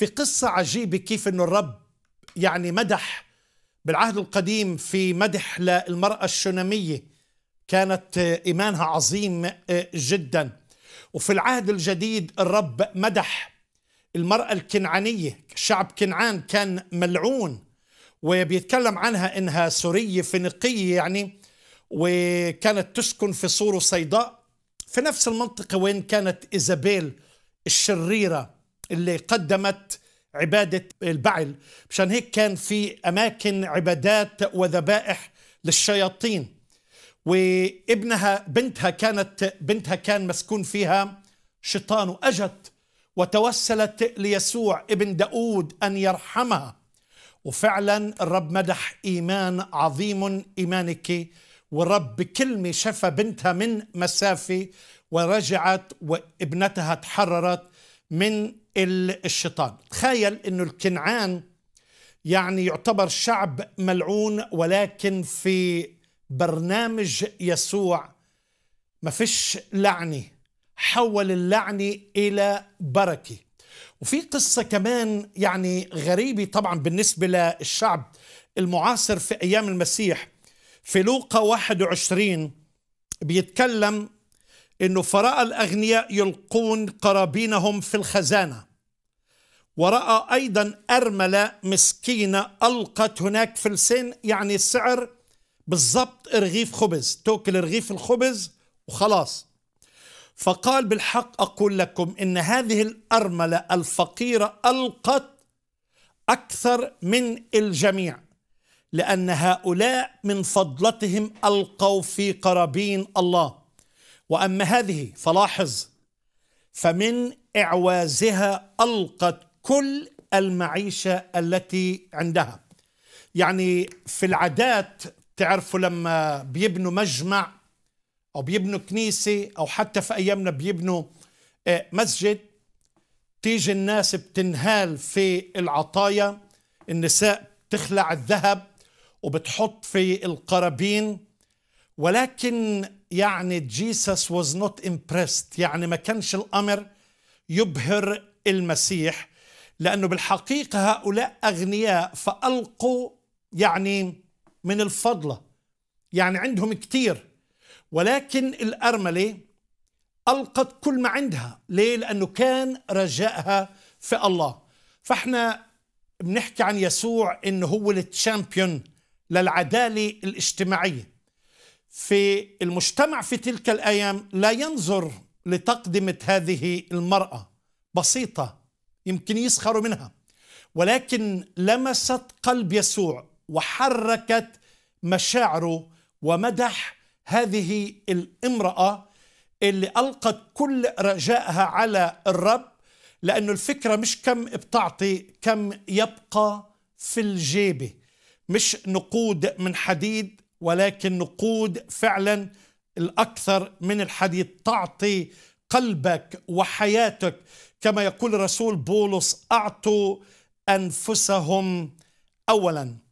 في قصة عجيبة كيف أنه الرب يعني مدح بالعهد القديم في مدح للمرأة الشنمية كانت إيمانها عظيم جدا وفي العهد الجديد الرب مدح المرأة الكنعانية شعب كنعان كان ملعون وبيتكلم عنها إنها سورية فينيقية يعني وكانت تسكن في سور صيداء في نفس المنطقة وين كانت إيزابيل الشريرة اللي قدمت عبادة البعل مشان هيك كان في أماكن عبادات وذبائح للشياطين وابنها بنتها كانت بنتها كان مسكون فيها شيطان وأجت وتوسلت ليسوع ابن داود أن يرحمها وفعلا الرب مدح إيمان عظيم إيمانك والرب بكلمة شفى بنتها من مسافة ورجعت وابنتها تحررت من الشيطان تخيل انه الكنعان يعني يعتبر شعب ملعون ولكن في برنامج يسوع ما فيش لعنه حول اللعنه الى بركه وفي قصه كمان يعني غريبه طبعا بالنسبه للشعب المعاصر في ايام المسيح في لوقا 21 بيتكلم انه فراى الاغنياء يلقون قرابينهم في الخزانه وراى ايضا ارمله مسكينه القت هناك فلسين يعني السعر بالضبط رغيف خبز توكل رغيف الخبز وخلاص فقال بالحق اقول لكم ان هذه الارمله الفقيره القت اكثر من الجميع لان هؤلاء من فضلتهم القوا في قرابين الله واما هذه فلاحظ فمن اعوازها القت كل المعيشه التي عندها يعني في العادات تعرفوا لما بيبنوا مجمع او بيبنوا كنيسه او حتى في ايامنا بيبنوا آه، مسجد تيجي الناس بتنهال في العطايا النساء تخلع الذهب وبتحط في القرابين ولكن يعني جيسس was not impressed يعني ما كانش الأمر يبهر المسيح لأنه بالحقيقة هؤلاء أغنياء فألقوا يعني من الفضلة يعني عندهم كتير ولكن الأرملة ألقت كل ما عندها ليه؟ لأنه كان رجائها في الله فاحنا بنحكي عن يسوع انه هو التشامبيون للعداله الاجتماعيه في المجتمع في تلك الايام لا ينظر لتقدمه هذه المراه بسيطه يمكن يسخروا منها ولكن لمست قلب يسوع وحركت مشاعره ومدح هذه الامراه اللي القت كل رجائها على الرب لانه الفكره مش كم بتعطي كم يبقى في الجيبه مش نقود من حديد ولكن نقود فعلا الأكثر من الحديد تعطي قلبك وحياتك كما يقول الرسول بولس أعطوا أنفسهم أولاً